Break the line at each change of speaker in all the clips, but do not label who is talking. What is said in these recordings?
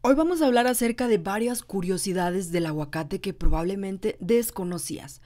Hoy vamos a hablar acerca de varias curiosidades del aguacate que probablemente desconocías.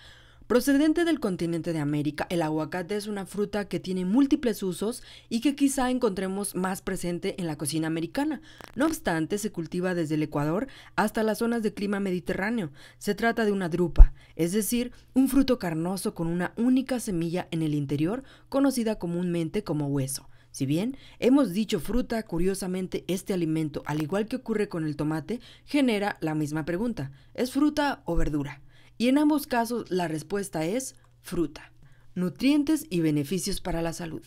Procedente del continente de América, el aguacate es una fruta que tiene múltiples usos y que quizá encontremos más presente en la cocina americana. No obstante, se cultiva desde el Ecuador hasta las zonas de clima mediterráneo. Se trata de una drupa, es decir, un fruto carnoso con una única semilla en el interior, conocida comúnmente como hueso. Si bien hemos dicho fruta, curiosamente este alimento, al igual que ocurre con el tomate, genera la misma pregunta, ¿es fruta o verdura? Y en ambos casos la respuesta es fruta. Nutrientes y beneficios para la salud.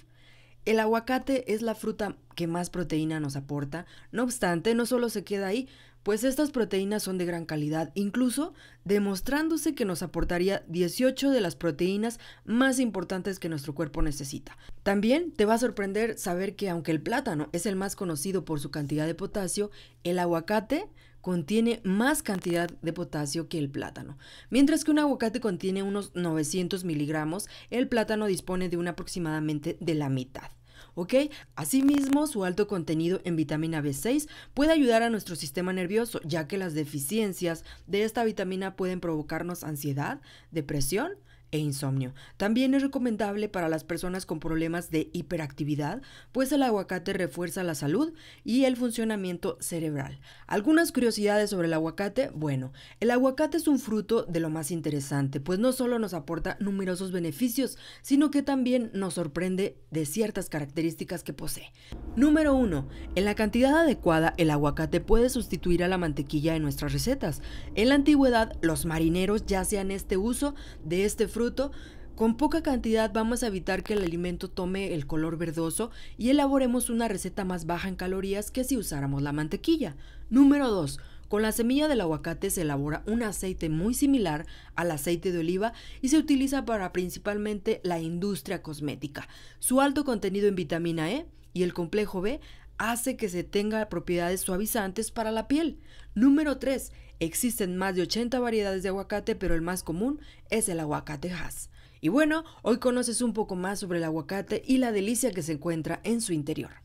El aguacate es la fruta que más proteína nos aporta, no obstante, no solo se queda ahí, pues estas proteínas son de gran calidad, incluso demostrándose que nos aportaría 18 de las proteínas más importantes que nuestro cuerpo necesita. También te va a sorprender saber que aunque el plátano es el más conocido por su cantidad de potasio, el aguacate contiene más cantidad de potasio que el plátano. Mientras que un aguacate contiene unos 900 miligramos, el plátano dispone de un aproximadamente de la mitad. ¿ok? Asimismo, su alto contenido en vitamina B6 puede ayudar a nuestro sistema nervioso, ya que las deficiencias de esta vitamina pueden provocarnos ansiedad, depresión e insomnio. También es recomendable para las personas con problemas de hiperactividad, pues el aguacate refuerza la salud y el funcionamiento cerebral. Algunas curiosidades sobre el aguacate. Bueno, el aguacate es un fruto de lo más interesante, pues no solo nos aporta numerosos beneficios, sino que también nos sorprende de ciertas características que posee. Número 1. En la cantidad adecuada, el aguacate puede sustituir a la mantequilla en nuestras recetas. En la antigüedad, los marineros ya hacían este uso de este fruto, con poca cantidad vamos a evitar que el alimento tome el color verdoso y elaboremos una receta más baja en calorías que si usáramos la mantequilla. Número 2. Con la semilla del aguacate se elabora un aceite muy similar al aceite de oliva y se utiliza para principalmente la industria cosmética. Su alto contenido en vitamina E y el complejo B hace que se tenga propiedades suavizantes para la piel. Número 3. Existen más de 80 variedades de aguacate, pero el más común es el aguacate Hass. Y bueno, hoy conoces un poco más sobre el aguacate y la delicia que se encuentra en su interior.